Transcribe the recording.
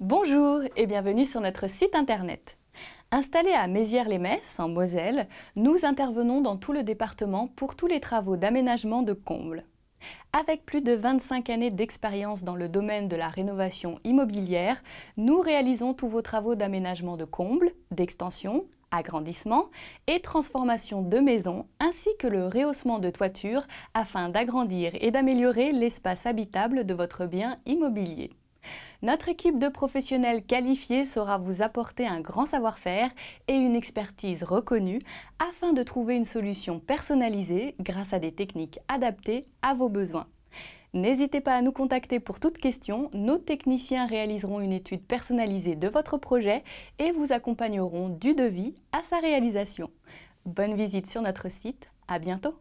Bonjour et bienvenue sur notre site internet. Installés à Mézières-les-Messes, en Moselle, nous intervenons dans tout le département pour tous les travaux d'aménagement de combles. Avec plus de 25 années d'expérience dans le domaine de la rénovation immobilière, nous réalisons tous vos travaux d'aménagement de combles, d'extension, agrandissement et transformation de maisons, ainsi que le rehaussement de toiture afin d'agrandir et d'améliorer l'espace habitable de votre bien immobilier. Notre équipe de professionnels qualifiés saura vous apporter un grand savoir-faire et une expertise reconnue afin de trouver une solution personnalisée grâce à des techniques adaptées à vos besoins. N'hésitez pas à nous contacter pour toute question. Nos techniciens réaliseront une étude personnalisée de votre projet et vous accompagneront du devis à sa réalisation. Bonne visite sur notre site. À bientôt.